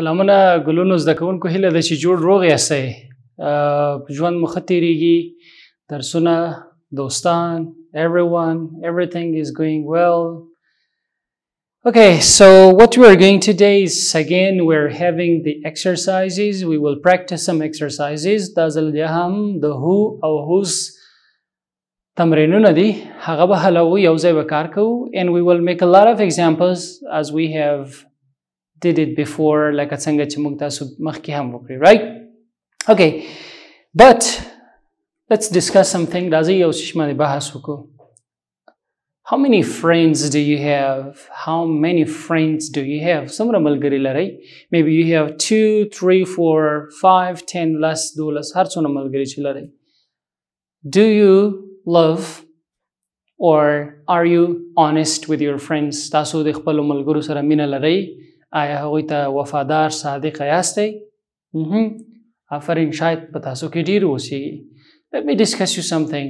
سلامونه ګلونو زده کوونکو هیله ده چې جوړ روغ یاستئ ژوند مو ښه تیریږي درسونه دوستان everyone everything is going well okay so what we are going today is again we're having the exercises we will practice some exercises Dazal yaham, the who, د هو او هوز تمرینونه دي and we will make a lot of examples as we have did it before like at څنګه چې موږ تاسو right okay but let's discuss something راځي یو څه how many friends do you have how many friends do you have څومره ملګري لرئ maybe you have two, three, four, five, ten, less, 4 less دولس do you love or are you honest with your friends تاسو د خپل ملګرو سره مینه آیا هغوی ته وفادار صادق یاستئ آفرین شاید په تاسو کې ډیر اوسېږي let me discuss you something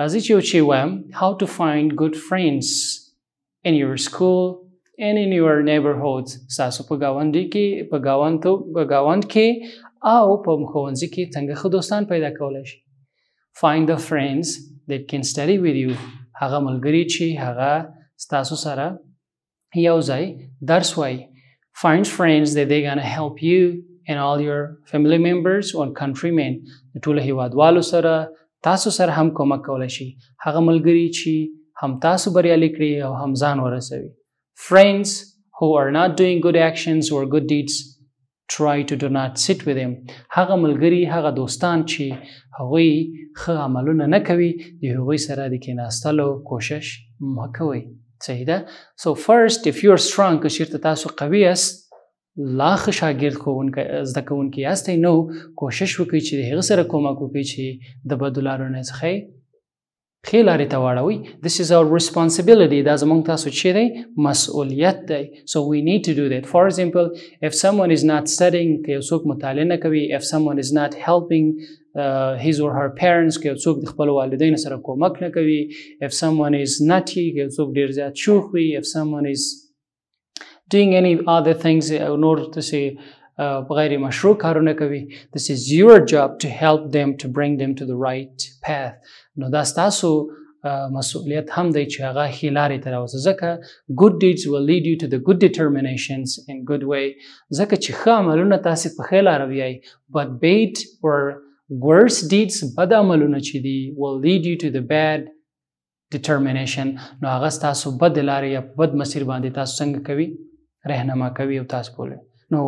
راځي چې یو چې وایم how to find good friends in your school and in your neighborhood تاسو په گاونډي کې په گاوند په گاوند کې او په ښوونځي کې څنګه ښه دوستان پیدا کولی شئ find the friends that can study with you هغه ملګري چې هغه ستاسو سره یو ځای درس وایي Find friends that they're going to help you and all your family members or countrymen د ټولو هیوادوالو سره تاسو سره هم کومک کولای شي هغه ملګری چې هم تاسو بریالي کړي او هم ځان ورسوي friends who are not doing good actions or good deeds try to do not sit with them هغه ملګری هغه دوستان چې هغوی ښه عملونه نه کوي د هغوی سره د کیناستلو کوشش مه کوئ صحیح ده سو فرست اف یو ار سترونګ که چیرته تاسو قوي یاست لا ښه شاګرد کوونکی زده کوونکی یاستئ نو کوشش وکړئ چې د هغه سره کومک وکړئ چې د بدو لارو نه څخه ښې لارې ته واړوي this is our responsibility دا زموږ تاسو چې دی مسؤلیت دی so we need to do that for example if someone is not studying که یو څوک مطالعه نه کوي if someone is not helping uh, his or her parents که څوک د خپل والدین سره کومک نه کوي if someone is nutty که څوک ډیر زیات شوخ وي if someone is doing any other things in order to say غیر مشروع کارونه کوي this is your job to help them to bring them to the right path نو دا ستاسو مسؤلیت هم دی چې هغه ښې لارې ته راوځي ځکه good deeds will lead you to the good determinations in good way ځکه چې ښه عملونه تاسې په ښې لاره بیایي but bad or worse deeds بد عملونه چې دي will lead you to the bad determination نو هغه ستاسو بد لارې یا بد مسیر باندې تاسو څنګه کوي رهنما کوي او تاسو بولئ نو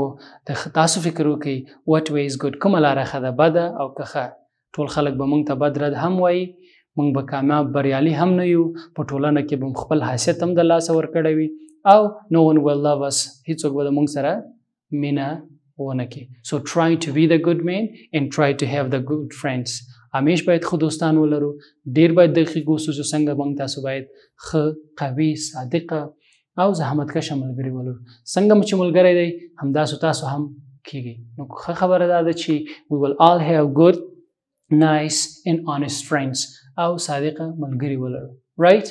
تاسو فکر وکړئ واټ وی از ګډ کومه لاره ښه ده بده او که ټول خلک به موږ ته بد رد هم وایي موږ به کامیاب بریالي هم نه یو په ټولنه کې به خپل حیثیت هم د لاسه ورکړی وي او نو ون ویل لو اس هیڅوک به موږ سره مینا ونه کې سو ټرای ټو بی د ګډ مین اینڈ ټرای ټو هاف د ګډ فرندز همیش باید خو دوستان ولرو ډیر باید دقیق اوسو چې څنګه موږ تاسو باید خ قوي صادقه او زحمت کشه ملګری ولرو څنګه مو ملګری دی همداسې تاسو هم کیږي نو ښه خبره دا ده چې we will all have good nice and honest friends او صادقه ملګری ولرو right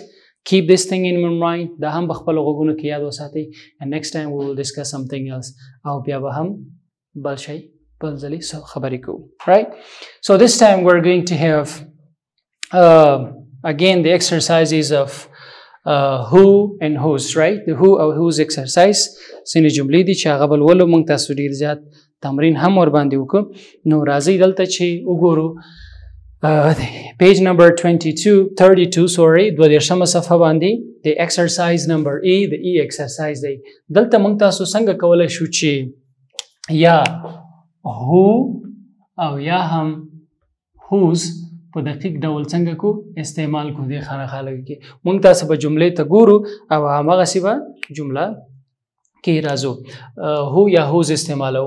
keep this thing in mind دا هم بخپل غوګونو کې یاد وساتئ and next time we will discuss something else او بیا به هم بل شي بل ځلې خبرې کوو right so this time we're going to have uh, again the exercises of uh, who and whose right the who او uh, whose exercise سینې جملې دي چې هغه بل ولو مونږ تاسو ډیر زیات تمرین هم ور باندې وکړو نو راځي دلته چې وګورو پیج نمبر 22 32 سوري دوه دیرشمه صفحه باندې د ایکسرسایز نمبر ای د ای e ایکسرسایز دی دلته مونږ تاسو څنګه کولای شو چې یا هو او یا هم whose په دقیق ډول څنګه کو استعمال کو دي خانه خلک کې مونږ تاسو په جملې ته ګورو او هغه سی به جمله کې راځو هو یا هوز استعمالو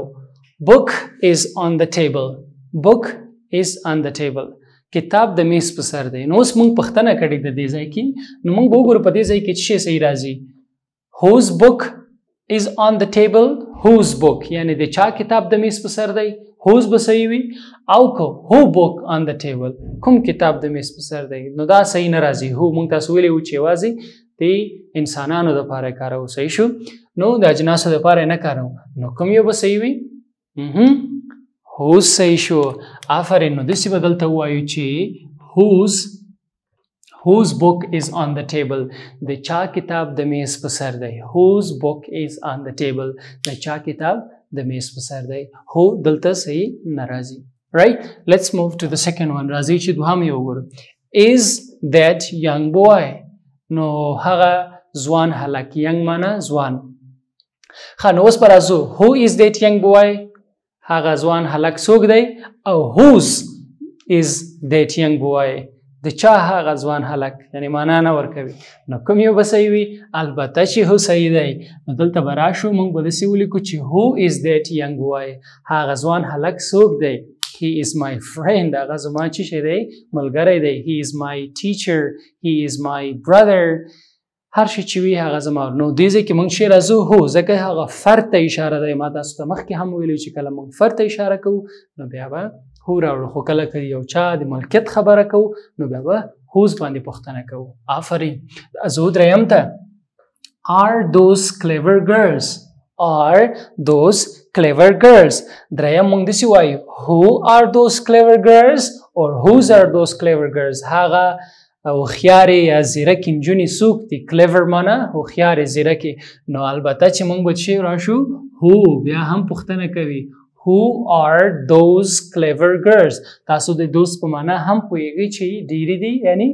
book is on the table book is on the table کتاب د میز په سر دی نو اوس مونږ پښتنه کړی د دې ځای کې نو مونږ وګورو په دې ځای کې څه صحیح راځي whose book is on the table whose book یعنی د چا کتاب د میز په سر دی هوز به صحیح وي او که هو بوک آن د ټیبل کوم کتاب د میز په سر دی نو دا صحیح نه راځي هو مونږ تاسو ویلي وو چې یوازې د انسانانو دپاره کارو صحیح شو نو د اجناسو دپاره نه کارو نو کوم یو به صحیح وي هوز صحیح شو آفرین نو داسې به دلته ووایو چې هوز whose book is on the table د چا کتاب د میز په سر دی whose book is on the table د چا کتاب د میز په سر دی هو دلته صحیح ناراضي right let's move to the second one راځي چې دوهم یو وګورو is that young boy نو هغه ځوان هلک young معنا ځوان خان اوس پر ازو who is that young boy هغه ځوان هلک څوک دی او whose is that young boy د چا هغه ځوان هلک یعنی معنا نه ورکوي نو کوم یو به صحیح وي البته چې هو صحیح دی نو دلته به راشو موږ به داسې ولیکو چې هو از دیټ ینګ ووایي هغه ځوان هلک څوک دی he is my friend هغه زما چې شی دی ملګری دی he is my teacher he is my brother هر شي چې وي هغه زما نو دې ځکه مونږ شي راځو هو ځکه هغه فرد ته اشاره دی ما تاسو ته مخکې هم ویلو چې کله مونږ فرد ته اشاره کوو نو بیا به هو راوړو خو کله که یو چا د ملکیت خبره کوو نو بیا به هوز باندې پوښتنه کوو آفرین زه دریم ته are those clever girls are those clever girls دریم موږ دسی وایو who are those clever girls or whose are those clever girls هغه هوښیارې یا زیرکې نجونې څوک دي کلیور مانه هوښیارې زیرکې نو البته چې موږ بچې راشو هو بیا هم پوښتنه کوي Who are those clever girls تاسو د دوز په معنا هم پوهیږئ چې ډیری دي یعنی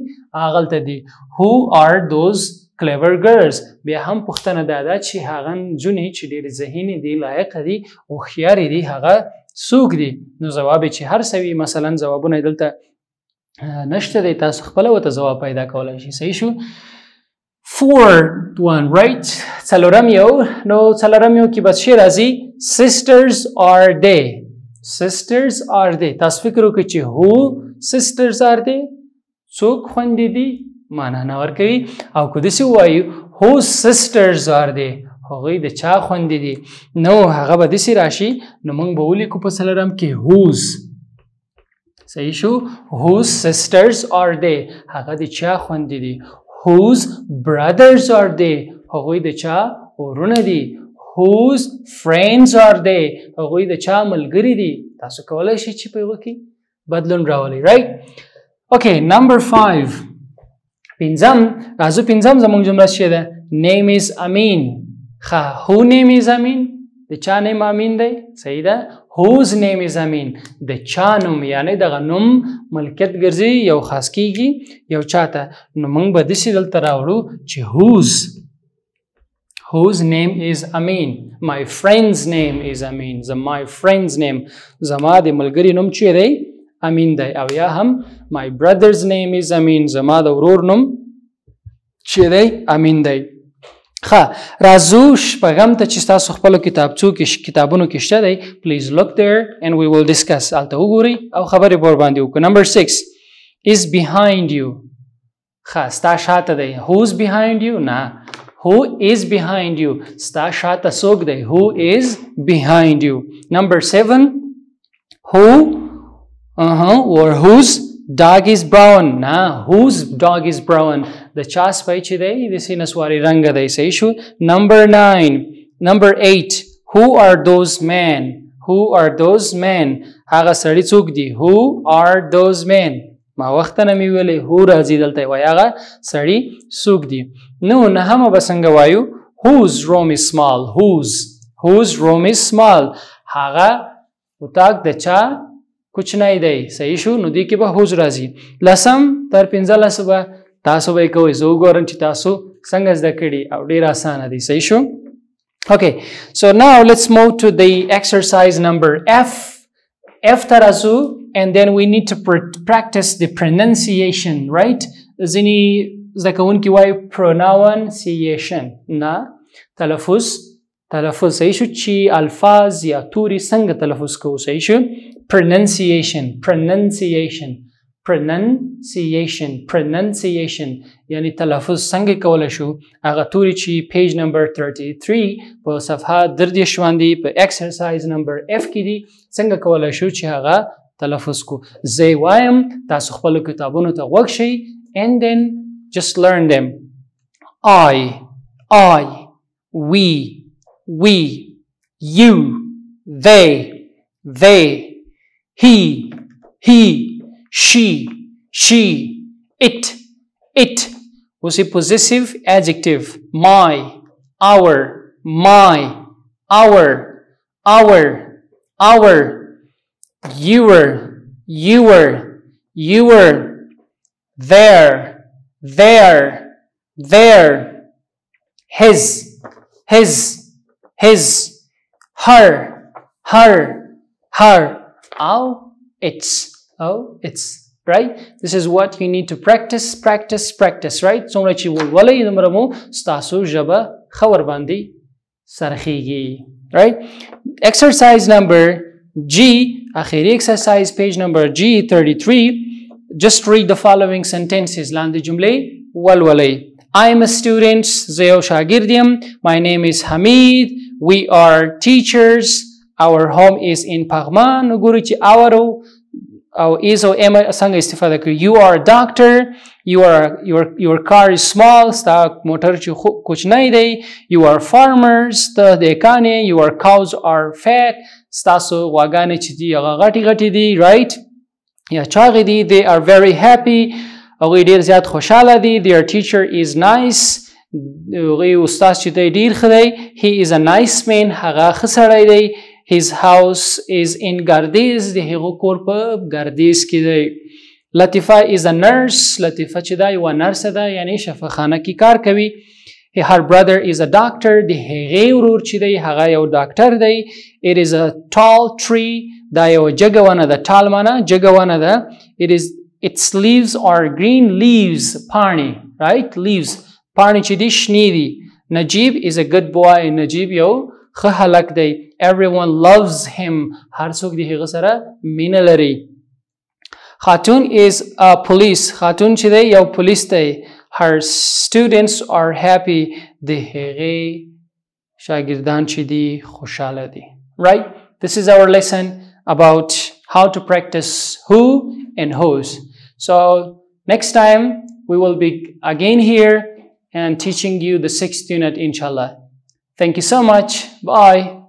هغلته دي Who are those clever girls بیا هم پوښتنه دا ده چې هغه نجونې چې ډېرې ذهینې دي لایق دي هوښیارې دي هغه څوک دي نو ځواب چې هر سوي مثلا ځوابونه دلته نشته دی تاسو خپل وته ځواب پیدا کولای شئ صحیح شو 4 one right څلورم یو نو څلورم یو کې بس شي راځي sisters are they sisters are they تاسو فکر وکړئ چې هو sisters are they څوک خوندې دي معنا نه ورکوي او که داسې ووایو هو sisters are they هغوی د چا خوندې دي نو هغه به داسې راشي نو موږ به ولیکو په څلورم کې whose صحیح شو whose sisters are they هغه د چا خوندې دي whose brothers are they هغوی د چا ورونه دي whose friends are they هغوی د چا ملګری دي تاسو کولای شئ چې په یو کې بدلون راولئ right okay number 5 پنځم راځو پنځم زموږ جمله شې ده name is امین ښه who name is امین د چا نیم امین دی صحیح ده whose name is امین د چا نوم یعنی دغه نوم ملکیت ګرځي یو خاص کیږي یو چاته نو موږ به دسی دلته راوړو چې whose whose name is امین my friend's name is امین the my friend's name زما د ملګری نوم چې دی امین دی او یا هم my brother's name is امین زما د ورور نوم چې دی امین دی ښه راځو شپږم ته چې تاسو خپل کتابچو کې کتابونو کې شته دی پلیز لوک دیر اینڈ وی ویل ډیسکس الته وګوري او خبرې بور باندې وکړو نمبر 6 از بیهایند یو ښه ستا شاته دی هوز بیهایند یو نه who is behind you sta shata sog dai who is behind you number 7 who uh -huh, or whose dog is brown نه whose dog is brown د چا سپی چې دی د سینه سواری رنګ دی صحیح شو نمبر 9 نمبر 8 who are those men who are those men هغه سړی څوک دی who are those men ما وخت نه می ویلې هو راځي دلته وای هغه سړی څوک دی نو نه هم بسنګ وایو whose room is small whose whose room is small هغه وتاک د چا کوچنی دی صحیح شو نو دی کې به حوز راځي لسم تر پنځلس به تاسو به کوئ زه وګورم چې تاسو څنګه زده کړي او ډېر اسانه دی صحیح شو okay so now let's move to the exercise number f f ته راځو and then we need to pr practice the pronunciation right ځینې زده کوونکي وایي pronunciation نه تلفظ تلفظ صحیح شو چې الفاظ یا توري څنګه تلفظ کوو صحیح شو pronunciation pronunciation pronunciation pronunciation یعنی تلفظ څنګه کول شو هغه توري چې پیج نمبر 33 په صفحه درد شواندې په ایکسرسایز نمبر F کې دي څنګه کول شو چې هغه تلفظ کو زه وایم تاسو خپل کتابونو ته وګ شئ and then just learn them I I we we, you, they, they, he, he, she, she, it, it was a possessive adjective. My, our, my, our, our, our, You you were, you were. there, there, there, his, his, his, her, her, her, Oh, its, oh, its, right? This is what you need to practice, practice, practice, right? څومره چې ولولئ دومره مو ستاسو ژبه ښه ورباندې Sarhigi. right exercise number G اخیری exercise page number G33 just read the following sentences لاندې Wal ولولئ I am a student زه یو my name is Hamid we are teachers. Our home is in Paghman, Guruji Awaru. Iso Emma sanga istifada You are a doctor. You are, your, your car is small. Sta motor kuch You are farmers. Sta dekane. Your cows are fat. Staso wagane chidi aga gati gati di, right? Ya چاغې they are very happy هغوی ډیر زیات their teacher is nice هغه استاد چې دی ډیر خدای هی از ا نایس مین هغه خسړی دی his house is in Gardez د هغه کور په Gardez کې دی لطیفه is a nurse لطیفه چې دا یو نرس ده یعنی شفاخانه کې کار کوي her brother is a doctor د هغه ورور چې دی هغه یو ډاکټر دی it is a tall tree دا یو جګونه ده tall معنی جګونه ده it is its leaves are green leaves پانی right leaves Parnichidish Nidi. Najib is a good boy. Najib yo khalak day. Everyone loves him. Har suk di sara minalari. Khatun is a police. Khatun chide yo police day. Her students are happy. Dehege shagirdan chidi khushaladi. Right? This is our lesson about how to practice who and whose. So next time we will be again here and teaching you the sixth unit, inshallah. Thank you so much. Bye.